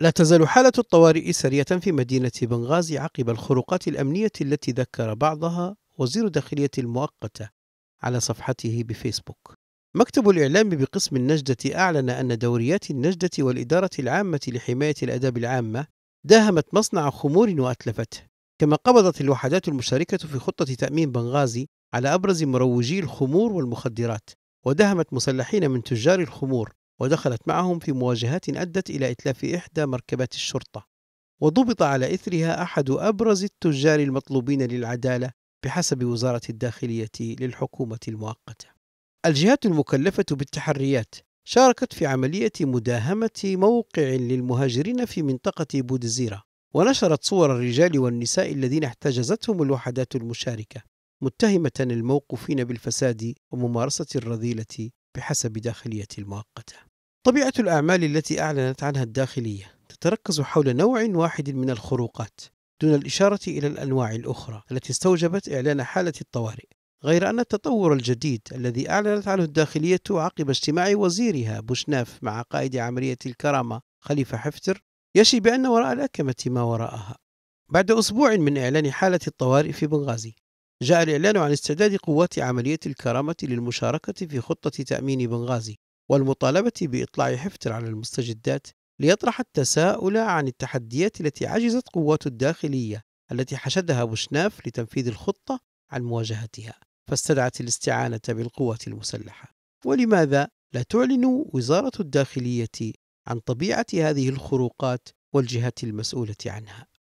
لا تزال حالة الطوارئ سرية في مدينة بنغازي عقب الخروقات الأمنية التي ذكر بعضها وزير الداخلية المؤقتة على صفحته بفيسبوك. مكتب الإعلام بقسم النجدة أعلن أن دوريات النجدة والإدارة العامة لحماية الآداب العامة داهمت مصنع خمور وأتلفته، كما قبضت الوحدات المشاركة في خطة تأمين بنغازي على أبرز مروجي الخمور والمخدرات، ودهمت مسلحين من تجار الخمور ودخلت معهم في مواجهات أدت إلى إتلاف إحدى مركبات الشرطة وضبط على إثرها أحد أبرز التجار المطلوبين للعدالة بحسب وزارة الداخلية للحكومة المؤقتة الجهات المكلفة بالتحريات شاركت في عملية مداهمة موقع للمهاجرين في منطقة بودزيرة ونشرت صور الرجال والنساء الذين احتجزتهم الوحدات المشاركة متهمة الموقوفين بالفساد وممارسة الرذيلة بحسب داخلية المؤقتة طبيعة الأعمال التي أعلنت عنها الداخلية تتركز حول نوع واحد من الخروقات دون الإشارة إلى الأنواع الأخرى التي استوجبت إعلان حالة الطوارئ غير أن التطور الجديد الذي أعلنت عنه الداخلية عقب اجتماع وزيرها بوشناف مع قائد عملية الكرامة خليفة حفتر يشي بأن وراء الأكمة ما وراءها بعد أسبوع من إعلان حالة الطوارئ في بنغازي جاء الإعلان عن استعداد قوات عملية الكرامة للمشاركة في خطة تأمين بنغازي والمطالبة بإطلاع حفتر على المستجدات ليطرح التساؤل عن التحديات التي عجزت قوات الداخلية التي حشدها بوشناف لتنفيذ الخطة عن مواجهتها فاستدعت الاستعانة بالقوات المسلحة ولماذا لا تعلن وزارة الداخلية عن طبيعة هذه الخروقات والجهات المسؤولة عنها